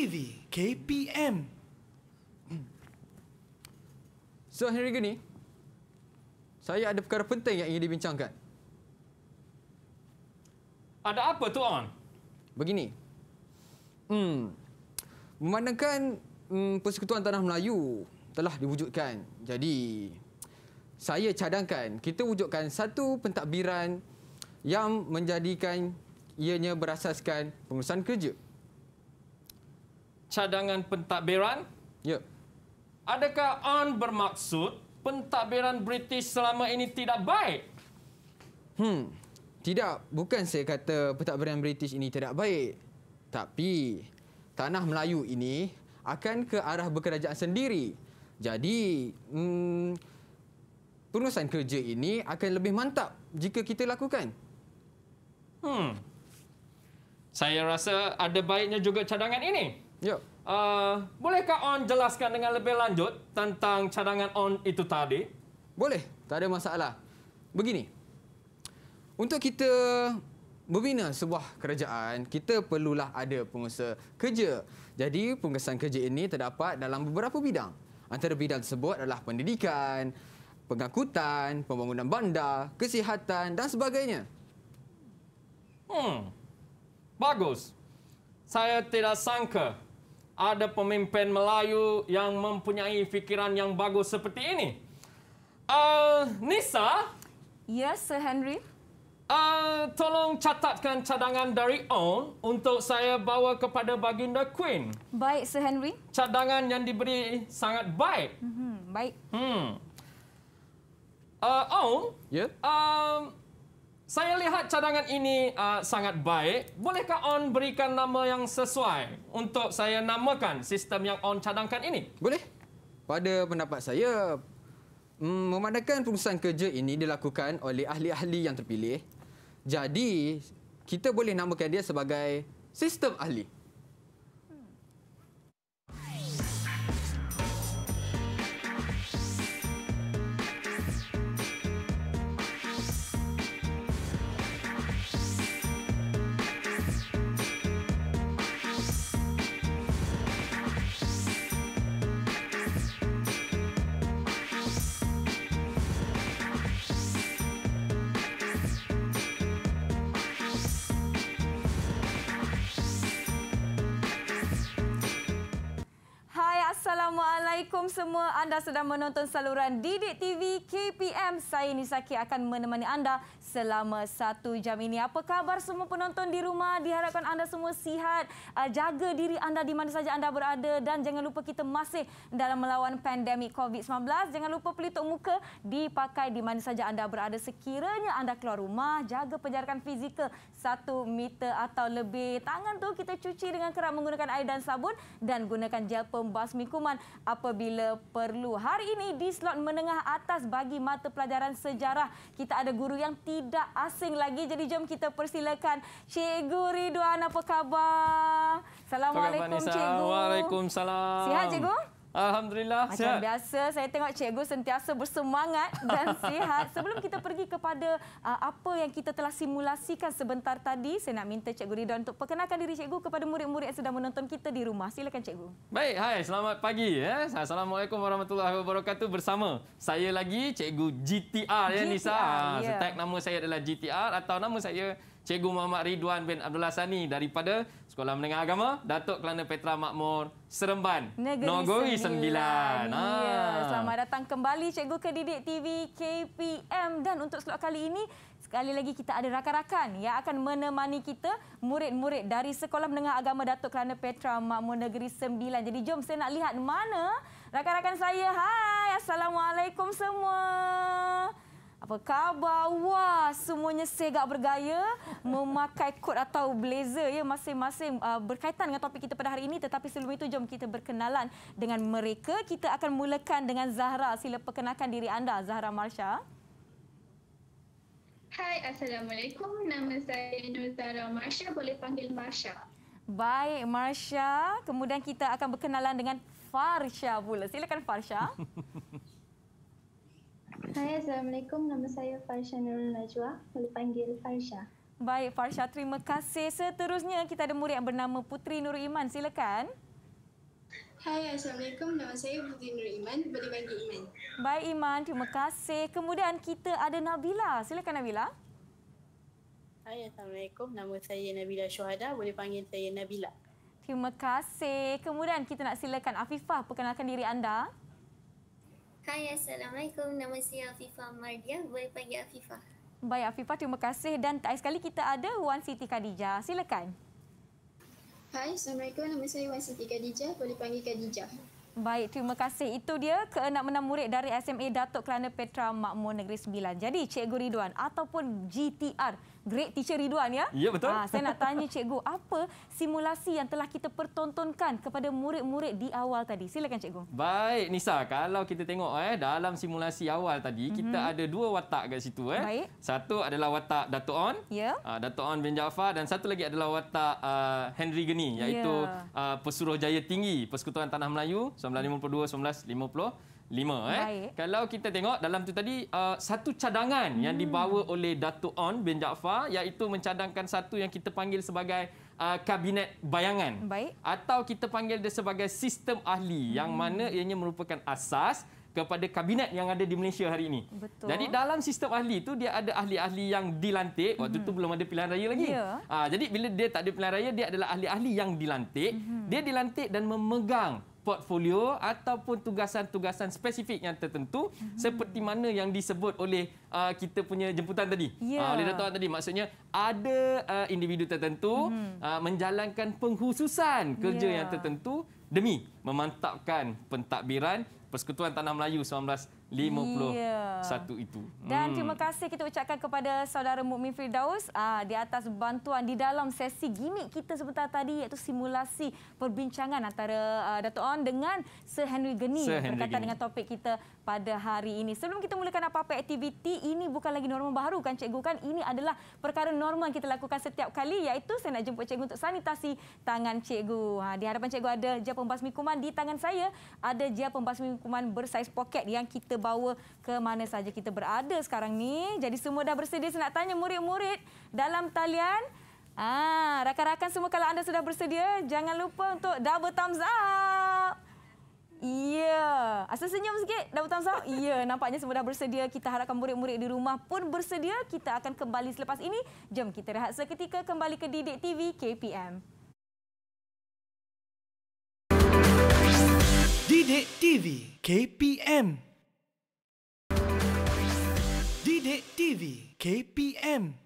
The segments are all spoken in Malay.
TV KPM. Hmm. So hari ini saya ada perkara penting yang ingin dibincangkan. Ada apa tu on? Begini. Hmm. Memandangkan hmm, Persekutuan Tanah Melayu telah diwujudkan. Jadi saya cadangkan kita wujudkan satu pentadbiran yang menjadikan ianya berasaskan pengurusan kerja cadangan pentadbiran? Ya. Adakah An bermaksud pentadbiran British selama ini tidak baik? Hmm, tidak. Bukan saya kata pentadbiran British ini tidak baik. Tapi tanah Melayu ini akan ke arah berkerajaan sendiri. Jadi, hmm, Perusahaan kerja ini akan lebih mantap jika kita lakukan. Hmm. Saya rasa ada baiknya juga cadangan ini. Yep. Ya. Uh, bolehkah On jelaskan dengan lebih lanjut tentang cadangan On itu tadi? Boleh, tak ada masalah. Begini, untuk kita membina sebuah kerajaan, kita perlulah ada pengusaha kerja. Jadi, pengesan kerja ini terdapat dalam beberapa bidang. Antara bidang tersebut adalah pendidikan, pengangkutan, pembangunan bandar, kesihatan dan sebagainya. Hmm, bagus. Saya tidak sangka ada pemimpin Melayu yang mempunyai fikiran yang bagus seperti ini. Uh, Nisa? Ya, yes, Sir Henry. Uh, tolong catatkan cadangan dari On untuk saya bawa kepada Baginda Queen. Baik, Sir Henry. Cadangan yang diberi sangat baik. Mm -hmm, baik. Hmm. Uh, On? Ya? Yeah? Uh, saya lihat cadangan ini uh, sangat baik. Bolehkah On berikan nama yang sesuai untuk saya namakan sistem yang On cadangkan ini? Boleh. Pada pendapat saya, mm, memandangkan perusahaan kerja ini dilakukan oleh ahli-ahli yang terpilih, jadi kita boleh namakan dia sebagai sistem ahli. semua. Anda sedang menonton saluran Didik TV KPM. Saya Nisaki akan menemani anda selama satu jam ini. Apa khabar semua penonton di rumah? Diharapkan anda semua sihat. Ah, jaga diri anda di mana saja anda berada dan jangan lupa kita masih dalam melawan pandemik COVID-19. Jangan lupa pelitup muka dipakai di mana saja anda berada. Sekiranya anda keluar rumah, jaga penjarakan fizikal satu meter atau lebih. Tangan tu kita cuci dengan kerap menggunakan air dan sabun dan gunakan gel pembasmi kuman apabila perlu. Hari ini di slot menengah atas bagi mata pelajaran sejarah, kita ada guru yang tidak tidak asing lagi. Jadi jom kita persilakan Cikgu Ridwan apa khabar? Assalamualaikum Cikgu. Waalaikumsalam. Sihat Cikgu? Alhamdulillah. Macam sihat. biasa, saya tengok cikgu sentiasa bersemangat dan sihat. Sebelum kita pergi kepada uh, apa yang kita telah simulasikan sebentar tadi, saya nak minta cikgu Ridha untuk perkenalkan diri cikgu kepada murid-murid yang sedang menonton kita di rumah. Silakan cikgu. Baik, hai. Selamat pagi. Ya. Assalamualaikum warahmatullahi wabarakatuh. Bersama saya lagi, cikgu GTR. Ya, Nisa. Ya. Setag nama saya adalah GTR atau nama saya Cikgu Muhammad Ridwan bin Abdullah Sani daripada Sekolah Menengah Agama Datuk Kelana Petra Makmur Seremban Negeri 9. Sembilan. Ya, selamat datang kembali Cikgu Kedidik TV KPM dan untuk slot kali ini Sekali lagi kita ada rakan-rakan yang akan menemani kita murid-murid dari Sekolah Menengah Agama Datuk Kelana Petra Makmur Negeri Sembilan. Jadi jom saya nak lihat mana rakan-rakan saya. Hai, Assalamualaikum semua. Apa khabar? Wah, semuanya segak bergaya memakai kod atau blazer ya masing-masing uh, berkaitan dengan topik kita pada hari ini. Tetapi sebelum itu, jom kita berkenalan dengan mereka. Kita akan mulakan dengan Zahra. Sila perkenalkan diri anda, Zahra Marsha. Hai, Assalamualaikum. Nama saya Nur Zahra Marsha. Boleh panggil Marsha. Baik, Marsha. Kemudian kita akan berkenalan dengan Farsha pula. Silakan Farsha. Hai, Assalamualaikum. Nama saya Farsha Nurul Najwa. Boleh panggil Farsha. Baik, Farsha. Terima kasih. Seterusnya, kita ada murid yang bernama Putri Nur Iman. Silakan. Hai, Assalamualaikum. Nama saya Putri Nur Iman. Boleh panggil Iman. Baik, Iman. Terima kasih. Kemudian, kita ada Nabila. Silakan, Nabila. Hai, Assalamualaikum. Nama saya Nabila Syuhada. Boleh panggil saya Nabila. Terima kasih. Kemudian, kita nak silakan Afifah perkenalkan diri anda. Terima Hai, Assalamualaikum. Nama saya Afifah Mardia. Boleh panggil Afifah. Baik, Afifah. Terima kasih. Dan tak sekali kita ada Wan Siti Khadijah. Silakan. Hai, Assalamualaikum. Nama saya Wan Siti Khadijah. Boleh panggil Khadijah. Baik, terima kasih. Itu dia keenam-enam murid dari SMA Datuk Kelana Petra Makmur Negeri Sembilan. Jadi, Cikgu Ridwan ataupun GTR, great teacher Ridwan ya. Ya betul. Ha, saya nak tanya cikgu, apa simulasi yang telah kita pertontonkan kepada murid-murid di awal tadi? Silakan cikgu. Baik Nisa, kalau kita tengok eh dalam simulasi awal tadi, mm-hmm. kita mhm. ada dua watak kat situ eh. Baik. Satu adalah watak Dato' On, ya. uh, ah, Dato' On bin Jaafar dan satu lagi adalah watak uh, Henry Geni iaitu ya. uh, Pesuruh Tinggi Persekutuan Tanah Melayu 1952-1950 lima. Eh. Kalau kita tengok dalam tu tadi, uh, satu cadangan hmm. yang dibawa oleh Datuk On bin Jaafar iaitu mencadangkan satu yang kita panggil sebagai uh, Kabinet Bayangan. Baik. Atau kita panggil dia sebagai sistem ahli hmm. yang mana ianya merupakan asas kepada kabinet yang ada di Malaysia hari ini. Betul. Jadi dalam sistem ahli itu, dia ada ahli-ahli yang dilantik. Waktu itu hmm. belum ada pilihan raya lagi. Yeah. Ya. Uh, jadi bila dia tak ada pilihan raya, dia adalah ahli-ahli yang dilantik. Hmm. Dia dilantik dan memegang portfolio ataupun tugasan-tugasan spesifik yang tertentu hmm. seperti mana yang disebut oleh uh, kita punya jemputan tadi yeah. uh, ya. oleh Dato' Han tadi maksudnya ada uh, individu tertentu hmm. uh, menjalankan penghususan kerja yeah. yang tertentu demi memantapkan pentadbiran Persekutuan Tanah Melayu 19 51 yeah. itu. Dan hmm. terima kasih kita ucapkan kepada saudara Mukmin Firdaus uh, di atas bantuan di dalam sesi gimmick kita sebentar tadi iaitu simulasi perbincangan antara uh, On dengan Sir Henry Geni berkaitan dengan topik kita pada hari ini. Sebelum kita mulakan apa-apa aktiviti, ini bukan lagi norma baru kan cikgu kan? Ini adalah perkara normal yang kita lakukan setiap kali iaitu saya nak jemput cikgu untuk sanitasi tangan cikgu. Ha, di hadapan cikgu ada gel pembasmi kuman di tangan saya, ada gel pembasmi kuman bersaiz poket yang kita bawa ke mana saja kita berada sekarang ni. Jadi semua dah bersedia saya nak tanya murid-murid dalam talian Ah, rakan-rakan semua kalau anda sudah bersedia, jangan lupa untuk double thumbs up. Ya. Asal senyum sikit dah hutang sah. Ya, nampaknya semua dah bersedia. Kita harapkan murid-murid di rumah pun bersedia. Kita akan kembali selepas ini. Jom kita rehat seketika kembali ke Didik TV KPM. Didik TV KPM. Didik TV KPM.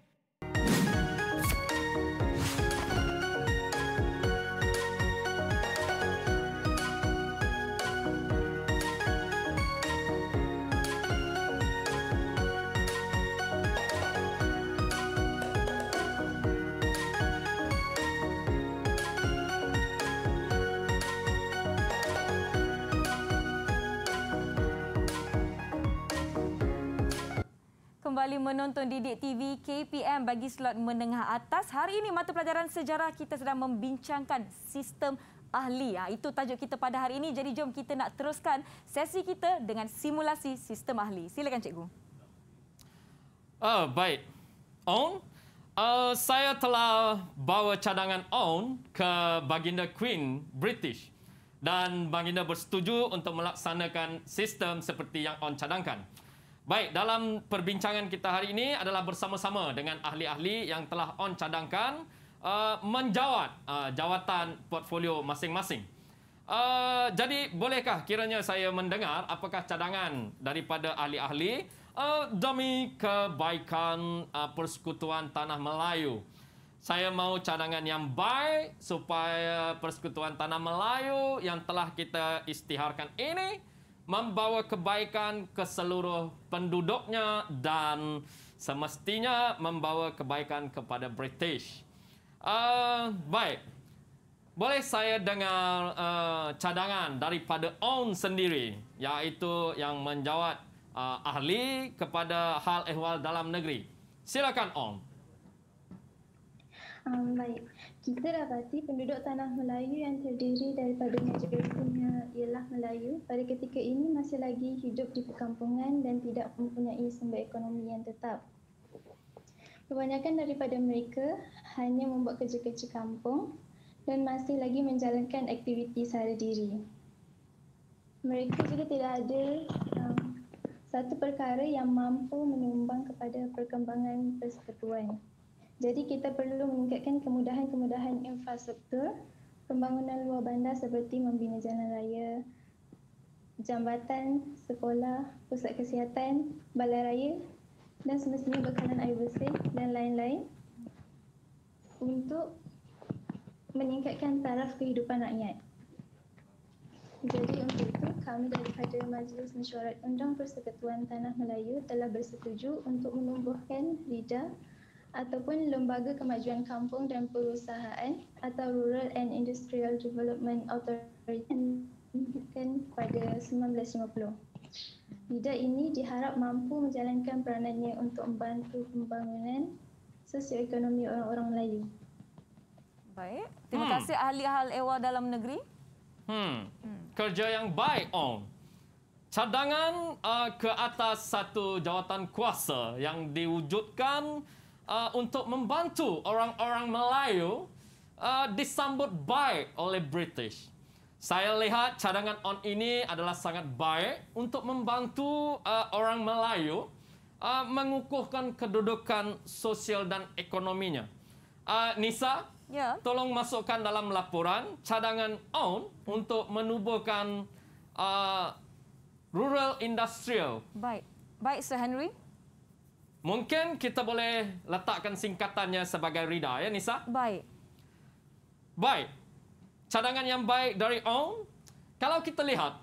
kembali menonton Didik TV KPM bagi slot menengah atas. Hari ini mata pelajaran sejarah kita sedang membincangkan sistem ahli. Ha, itu tajuk kita pada hari ini. Jadi jom kita nak teruskan sesi kita dengan simulasi sistem ahli. Silakan cikgu. Uh, baik. On, uh, saya telah bawa cadangan On ke Baginda Queen British dan Baginda bersetuju untuk melaksanakan sistem seperti yang On cadangkan. Baik, dalam perbincangan kita hari ini adalah bersama-sama dengan ahli-ahli yang telah on cadangkan uh, menjawat uh, jawatan portfolio masing-masing. Uh, jadi bolehkah kiranya saya mendengar apakah cadangan daripada ahli-ahli uh, demi kebaikan uh, persekutuan tanah Melayu? Saya mahu cadangan yang baik supaya persekutuan tanah Melayu yang telah kita istiharkan ini membawa kebaikan ke seluruh penduduknya dan semestinya membawa kebaikan kepada British. Uh, baik, boleh saya dengar uh, cadangan daripada Own sendiri iaitu yang menjawat uh, ahli kepada hal ehwal dalam negeri. Silakan Own. Um, baik, kita dapati penduduk tanah Melayu yang terdiri daripada majoritinya ialah Melayu pada ketika ini masih lagi hidup di perkampungan dan tidak mempunyai sumber ekonomi yang tetap. Kebanyakan daripada mereka hanya membuat kerja-kerja kampung dan masih lagi menjalankan aktiviti sehari diri. Mereka juga tidak ada um, satu perkara yang mampu menyumbang kepada perkembangan persekutuan. Jadi kita perlu meningkatkan kemudahan-kemudahan infrastruktur pembangunan luar bandar seperti membina jalan raya, jambatan, sekolah, pusat kesihatan, balai raya dan semestinya bekalan air bersih dan lain-lain untuk meningkatkan taraf kehidupan rakyat. Jadi untuk itu, kami daripada Majlis Mesyuarat Undang Persekutuan Tanah Melayu telah bersetuju untuk menumbuhkan lidah ataupun Lembaga Kemajuan Kampung dan Perusahaan atau Rural and Industrial Development Authority dan pada 1950. Bidang ini diharap mampu menjalankan peranannya untuk membantu pembangunan sosioekonomi orang-orang Melayu. Baik. Terima hmm. kasih hmm. ahli hal ewa dalam negeri. Hmm. hmm. Kerja yang baik, Ong. Cadangan uh, ke atas satu jawatan kuasa yang diwujudkan uh, untuk membantu orang-orang Melayu uh, disambut baik oleh British. Saya lihat cadangan on ini adalah sangat baik untuk membantu uh, orang Melayu uh, mengukuhkan kedudukan sosial dan ekonominya. Uh, Nisa, yeah. tolong masukkan dalam laporan cadangan on untuk menubuhkan uh, rural industrial. Baik, baik, Sir Henry. Mungkin kita boleh letakkan singkatannya sebagai Rida, ya Nisa? Baik. Baik. Cadangan yang baik dari Aung, kalau kita lihat,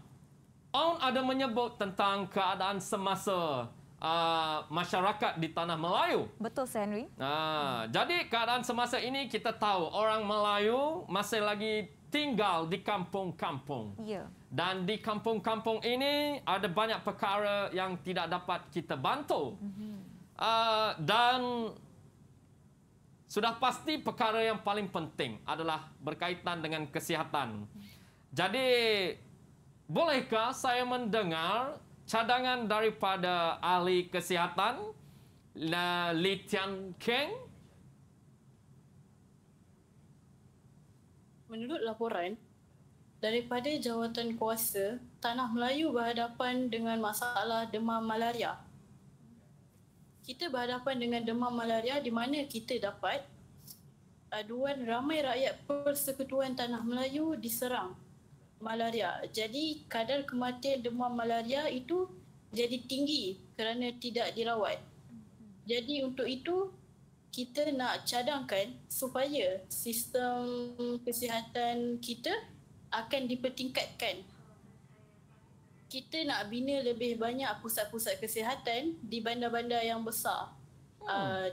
Aung ada menyebut tentang keadaan semasa uh, masyarakat di tanah Melayu. Betul, Sir Henry. Nah, hmm. Jadi, keadaan semasa ini kita tahu orang Melayu masih lagi tinggal di kampung-kampung. Ya. Dan di kampung-kampung ini ada banyak perkara yang tidak dapat kita bantu. Hmm. Ah, dan sudah pasti perkara yang paling penting adalah berkaitan dengan kesihatan. Jadi bolehkah saya mendengar cadangan daripada ahli kesihatan Li Tian Keng? Menurut laporan daripada jawatan kuasa, tanah Melayu berhadapan dengan masalah demam malaria kita berhadapan dengan demam malaria di mana kita dapat aduan ramai rakyat Persekutuan Tanah Melayu diserang malaria. Jadi kadar kematian demam malaria itu jadi tinggi kerana tidak dirawat. Jadi untuk itu kita nak cadangkan supaya sistem kesihatan kita akan dipertingkatkan kita nak bina lebih banyak pusat-pusat kesihatan di bandar-bandar yang besar. Hmm. Uh,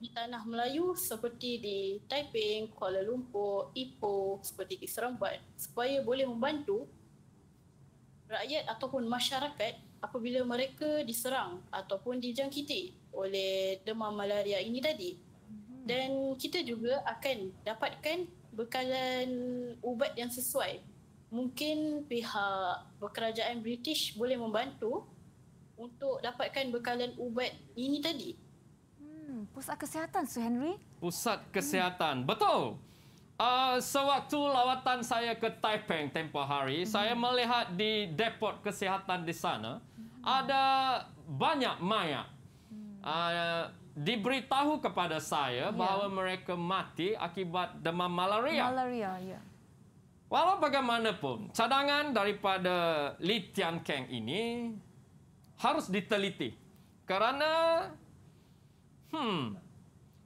di tanah Melayu seperti di Taiping, Kuala Lumpur, Ipoh seperti di Seremban supaya boleh membantu rakyat ataupun masyarakat apabila mereka diserang ataupun dijangkiti oleh demam malaria ini tadi. Hmm. Dan kita juga akan dapatkan bekalan ubat yang sesuai mungkin pihak kerajaan British boleh membantu untuk dapatkan bekalan ubat ini tadi. Hmm, pusat kesihatan, Sir Henry. Pusat kesihatan, hmm. betul. Uh, sewaktu lawatan saya ke Taipei tempoh hari, hmm. saya melihat di depot kesihatan di sana, hmm. ada banyak mayat. Hmm. Uh, diberitahu kepada saya ya. bahawa mereka mati akibat demam malaria. Malaria, ya. Walau bagaimanapun, cadangan daripada Li Tiankeng ini harus diteliti. Kerana hmm,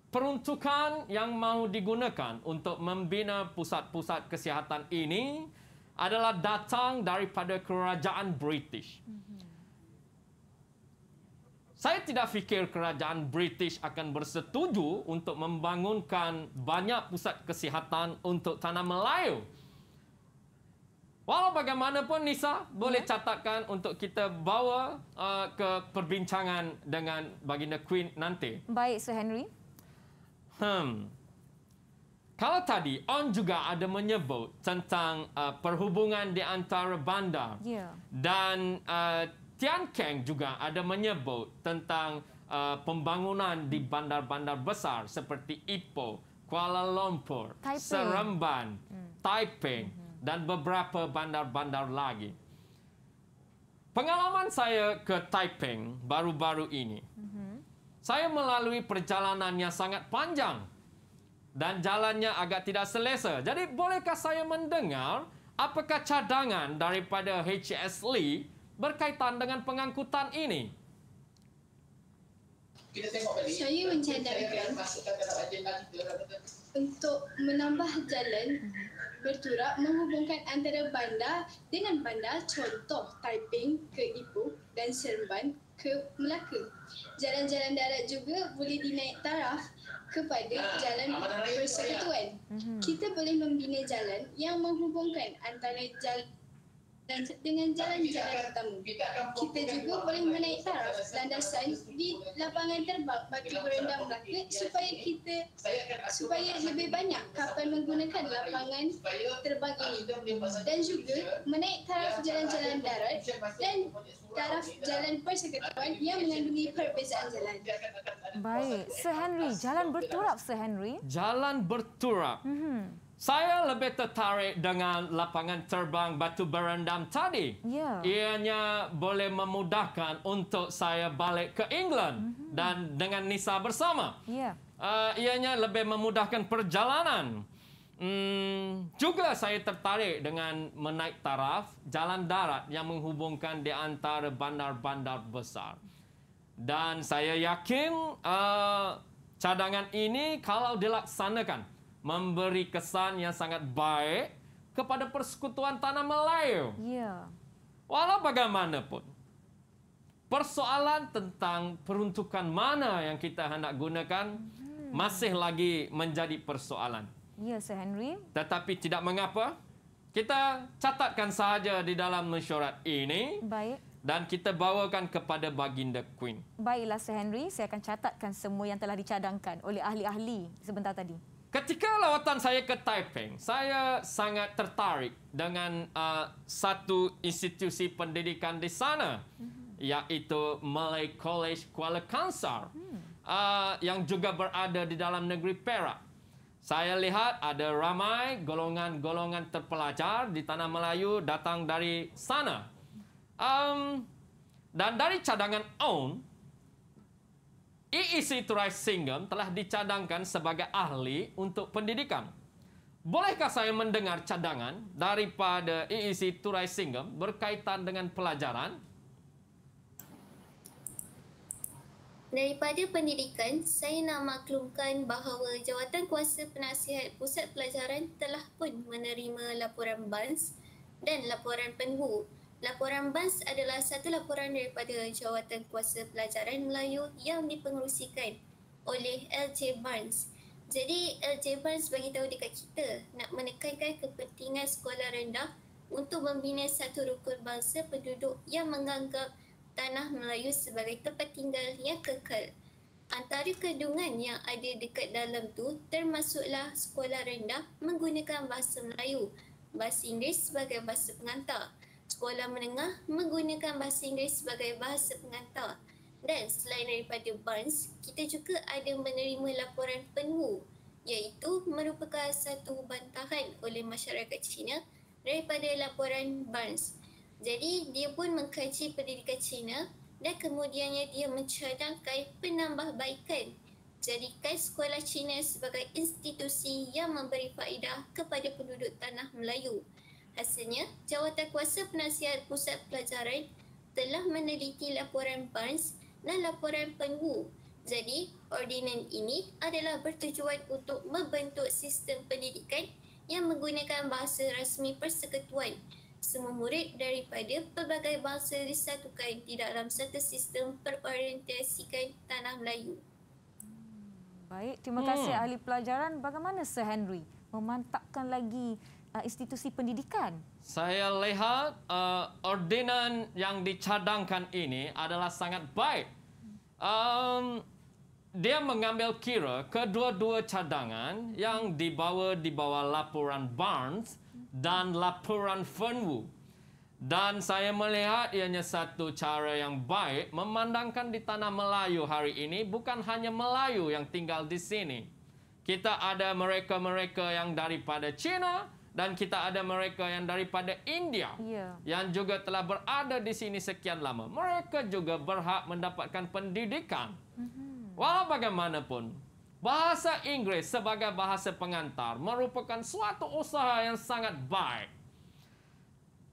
peruntukan yang mahu digunakan untuk membina pusat-pusat kesihatan ini adalah datang daripada kerajaan British. Mm-hmm. Saya tidak fikir kerajaan British akan bersetuju untuk membangunkan banyak pusat kesihatan untuk tanah Melayu. Walau bagaimanapun Nisa boleh yeah. catatkan untuk kita bawa uh, ke perbincangan dengan baginda Queen nanti. Baik, Sir Henry. Hmm. Kalau tadi On juga ada menyebut tentang uh, perhubungan di antara bandar. Yeah. Dan uh, Tian Kang juga ada menyebut tentang uh, pembangunan di bandar-bandar besar seperti Ipoh, Kuala Lumpur, Taiping. Seremban, mm. Taiping. -hmm. hmm dan beberapa bandar-bandar lagi. Pengalaman saya ke Taiping baru-baru ini, mm-hmm. saya melalui perjalanan yang sangat panjang dan jalannya agak tidak selesa. Jadi bolehkah saya mendengar apakah cadangan daripada HS Lee berkaitan dengan pengangkutan ini? Saya mencadangkan untuk menambah jalan mhm bergerak menghubungkan antara bandar dengan bandar contoh Taiping ke Ipoh dan Seremban ke Melaka. Jalan-jalan darat juga boleh dinaik taraf kepada ah, jalan persekutuan. Mhm. Kita boleh membina jalan yang menghubungkan antara jalan dan dengan jalan-jalan kita, kita, juga boleh menaik taraf landasan di lapangan terbang bagi berendam Melaka supaya kita supaya lebih banyak kapal menggunakan lapangan terbang ah, ini dan juga menaik taraf jalan-jalan darat dan taraf jalan persekutuan yang mengandungi perbezaan jalan. Baik, Sir Henry, jalan berturap Sir Henry. Jalan berturap. Mm-hmm. Saya lebih tertarik dengan lapangan terbang batu berendam tadi. Ya. Ianya boleh memudahkan untuk saya balik ke England mm -hmm. dan dengan Nisa bersama. Ya. Uh, ianya lebih memudahkan perjalanan. Hmm, juga saya tertarik dengan menaik taraf jalan darat yang menghubungkan di antara bandar-bandar besar. Dan saya yakin uh, cadangan ini kalau dilaksanakan memberi kesan yang sangat baik kepada persekutuan tanah Melayu. Ya. Walau bagaimanapun, persoalan tentang peruntukan mana yang kita hendak gunakan hmm. masih lagi menjadi persoalan. Ya, Sir Henry. Tetapi tidak mengapa, kita catatkan sahaja di dalam mesyuarat ini. Baik. Dan kita bawakan kepada Baginda Queen. Baiklah, Sir Henry. Saya akan catatkan semua yang telah dicadangkan oleh ahli-ahli sebentar tadi. Ketika lawatan saya ke Taiping, saya sangat tertarik dengan uh, satu institusi pendidikan di sana, mm-hmm. iaitu Malay College Kuala Kangsar, mm. uh, yang juga berada di dalam negeri Perak. Saya lihat ada ramai golongan-golongan terpelajar di tanah Melayu datang dari sana. Um, dan dari cadangan OWN, EEC Turai Singham telah dicadangkan sebagai ahli untuk pendidikan. Bolehkah saya mendengar cadangan daripada EEC Turai Singham berkaitan dengan pelajaran? Daripada pendidikan, saya nak maklumkan bahawa jawatan kuasa penasihat pusat pelajaran telah pun menerima laporan BANS dan laporan PENHU Laporan BAS adalah satu laporan daripada Jawatan Kuasa Pelajaran Melayu yang dipengerusikan oleh LJ Barnes. Jadi LJ Barnes bagi tahu dekat kita nak menekankan kepentingan sekolah rendah untuk membina satu rukun bangsa penduduk yang menganggap tanah Melayu sebagai tempat tinggal yang kekal. Antara kandungan yang ada dekat dalam tu termasuklah sekolah rendah menggunakan bahasa Melayu, bahasa Inggeris sebagai bahasa pengantar sekolah menengah menggunakan bahasa Inggeris sebagai bahasa pengantar. Dan selain daripada Barnes, kita juga ada menerima laporan penuh iaitu merupakan satu bantahan oleh masyarakat Cina daripada laporan Barnes. Jadi dia pun mengkaji pendidikan Cina dan kemudiannya dia mencadangkan penambahbaikan jadikan sekolah Cina sebagai institusi yang memberi faedah kepada penduduk tanah Melayu. Hasilnya, jawatankuasa penasihat pusat pelajaran telah meneliti laporan pans dan laporan Penghu. Jadi, ordinan ini adalah bertujuan untuk membentuk sistem pendidikan yang menggunakan bahasa rasmi persekutuan. Semua murid daripada pelbagai bahasa disatukan di dalam satu sistem perorientasikan tanah Melayu. Hmm, baik, terima kasih hmm. ahli pelajaran. Bagaimana Sir Henry memantapkan lagi uh, institusi pendidikan? Saya lihat uh, ordinan yang dicadangkan ini adalah sangat baik. Um, dia mengambil kira kedua-dua cadangan yang dibawa di bawah laporan Barnes dan laporan Fernwood. Dan saya melihat ianya satu cara yang baik memandangkan di tanah Melayu hari ini bukan hanya Melayu yang tinggal di sini. Kita ada mereka-mereka yang daripada China, dan kita ada mereka yang daripada India ya. yang juga telah berada di sini sekian lama. Mereka juga berhak mendapatkan pendidikan. Mm-hmm. Walau bagaimanapun, bahasa Inggeris sebagai bahasa pengantar merupakan suatu usaha yang sangat baik.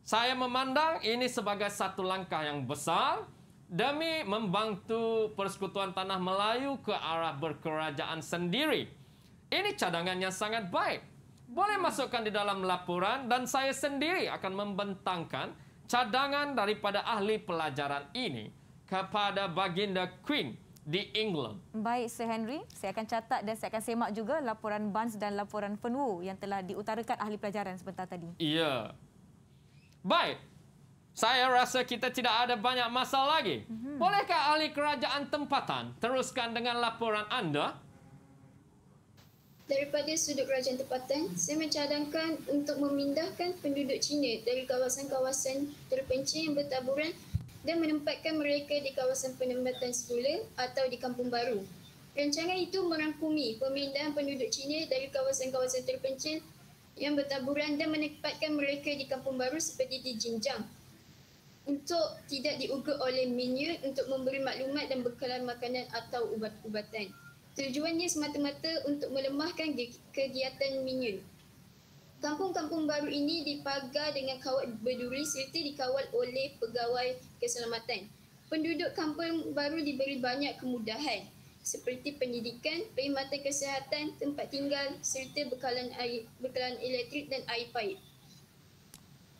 Saya memandang ini sebagai satu langkah yang besar demi membantu persekutuan tanah Melayu ke arah berkerajaan sendiri. Ini cadangannya sangat baik boleh masukkan di dalam laporan dan saya sendiri akan membentangkan cadangan daripada ahli pelajaran ini kepada baginda Queen di England. Baik, Sir Henry. Saya akan catat dan saya akan semak juga laporan Bans dan laporan Penwu yang telah diutarakan ahli pelajaran sebentar tadi. Ya. Baik. Saya rasa kita tidak ada banyak masalah lagi. Mhm. Bolehkah ahli kerajaan tempatan teruskan dengan laporan anda? daripada sudut kerajaan tempatan, saya mencadangkan untuk memindahkan penduduk Cina dari kawasan-kawasan terpencil yang bertaburan dan menempatkan mereka di kawasan penempatan semula atau di kampung baru. Rancangan itu merangkumi pemindahan penduduk Cina dari kawasan-kawasan terpencil yang bertaburan dan menempatkan mereka di kampung baru seperti di Jinjang untuk tidak diugut oleh menu untuk memberi maklumat dan bekalan makanan atau ubat-ubatan tujuannya semata-mata untuk melemahkan kegiatan Minyun. Kampung-kampung baru ini dipagar dengan kawat berduri serta dikawal oleh pegawai keselamatan. Penduduk kampung baru diberi banyak kemudahan seperti pendidikan, perkhidmatan kesihatan, tempat tinggal serta bekalan air, bekalan elektrik dan air paip.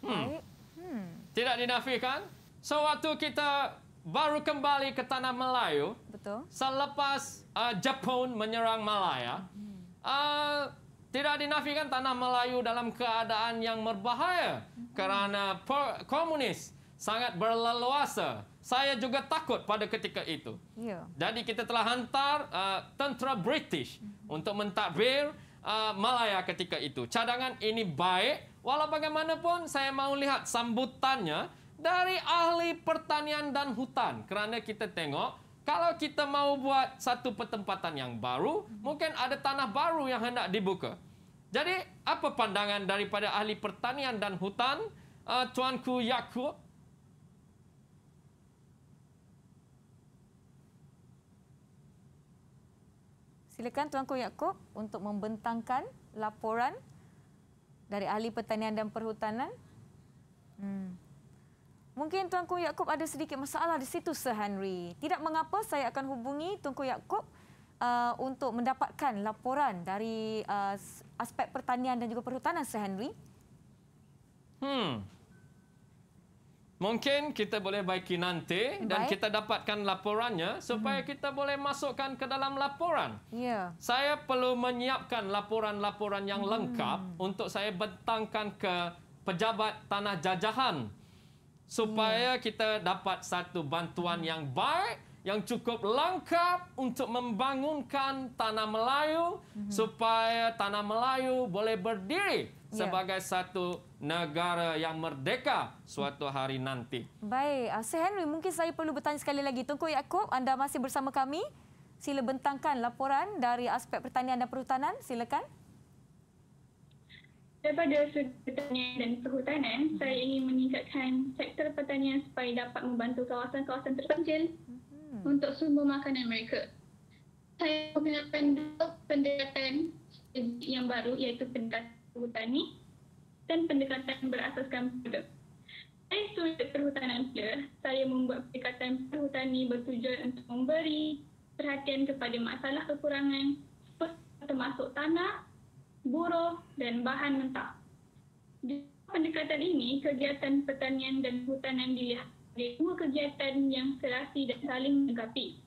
Hmm. Hmm. Tidak dinafikan. So waktu kita baru kembali ke tanah Melayu. Betul. Selepas uh, Jepun menyerang Malaya. Hmm. Uh, tidak dinafikan tanah Melayu dalam keadaan yang berbahaya. Hmm. Kerana komunis sangat berleluasa. Saya juga takut pada ketika itu. Yeah. Jadi kita telah hantar uh, tentera British hmm. untuk mentadbir uh, Malaya ketika itu. Cadangan ini baik. Walau bagaimanapun, saya mahu lihat sambutannya dari ahli pertanian dan hutan. Kerana kita tengok, kalau kita mau buat satu pertempatan yang baru, mungkin ada tanah baru yang hendak dibuka. Jadi, apa pandangan daripada ahli pertanian dan hutan, uh, Tuanku Yakub? Silakan Tuanku Yaakob untuk membentangkan laporan dari Ahli Pertanian dan Perhutanan. Hmm. Mungkin Tuanku Yaakob ada sedikit masalah di situ, Sir Henry. Tidak mengapa saya akan hubungi Tuanku Yaakob uh, untuk mendapatkan laporan dari uh, aspek pertanian dan juga perhutanan, Sir Henry. Hmm. Mungkin kita boleh baiki nanti Baik. dan kita dapatkan laporannya supaya hmm. kita boleh masukkan ke dalam laporan. Yeah. Saya perlu menyiapkan laporan-laporan yang hmm. lengkap untuk saya bentangkan ke pejabat tanah jajahan supaya hmm. kita dapat satu bantuan hmm. yang baik yang cukup lengkap untuk membangunkan tanah Melayu hmm. supaya tanah Melayu boleh berdiri ya. sebagai satu negara yang merdeka suatu hari nanti. Baik, ah, Sir Henry, mungkin saya perlu bertanya sekali lagi. Tunku Yaakob, anda masih bersama kami. Sila bentangkan laporan dari aspek pertanian dan perhutanan. Silakan. Daripada segi pertanian dan kehutanan, hmm. saya ingin meningkatkan sektor pertanian supaya dapat membantu kawasan-kawasan terpencil hmm. untuk sumber makanan mereka. Saya menggunakan dua pendekatan yang baru iaitu pendekatan kehutani dan pendekatan berasaskan produk. Saya sudut perhutanan pula, saya membuat pendekatan perhutani bertujuan untuk memberi perhatian kepada masalah kekurangan termasuk tanah buruh dan bahan mentah. Di pendekatan ini, kegiatan pertanian dan hutanan dilihat sebagai dua kegiatan yang serasi dan saling melengkapi.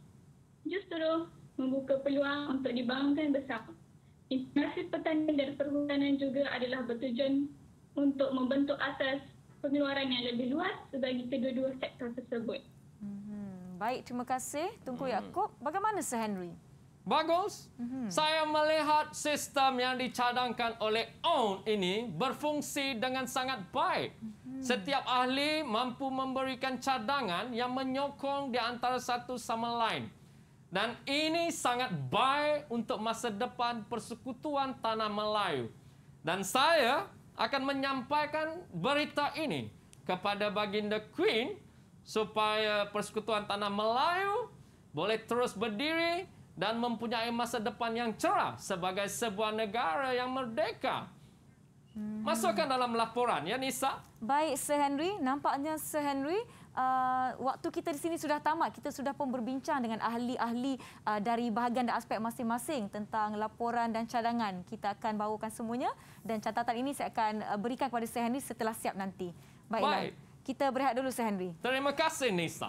Justru membuka peluang untuk dibangunkan bersama. Integrasi pertanian dan perhutanan juga adalah bertujuan untuk membentuk asas pengeluaran yang lebih luas bagi kedua-dua sektor tersebut. Mhm. Baik, terima kasih Tunku mhm. Yaakob. Bagaimana Sir Henry? Bagus. Mm-hmm. Saya melihat sistem yang dicadangkan oleh ON ini berfungsi dengan sangat baik. Mm-hmm. Setiap ahli mampu memberikan cadangan yang menyokong di antara satu sama lain. Dan ini sangat baik untuk masa depan persekutuan tanah Melayu. Dan saya akan menyampaikan berita ini kepada Baginda Queen supaya persekutuan tanah Melayu boleh terus berdiri dan mempunyai masa depan yang cerah sebagai sebuah negara yang merdeka. Hmm. Masukkan dalam laporan ya Nisa. Baik Sir Henry, nampaknya Sir Henry Uh, waktu kita di sini sudah tamat. Kita sudah pun berbincang dengan ahli-ahli uh, dari bahagian dan aspek masing-masing tentang laporan dan cadangan. Kita akan bawakan semuanya dan catatan ini saya akan uh, berikan kepada Sir Henry setelah siap nanti. Baiklah. Baik. Kita berehat dulu Sir Henry. Terima kasih Nisa.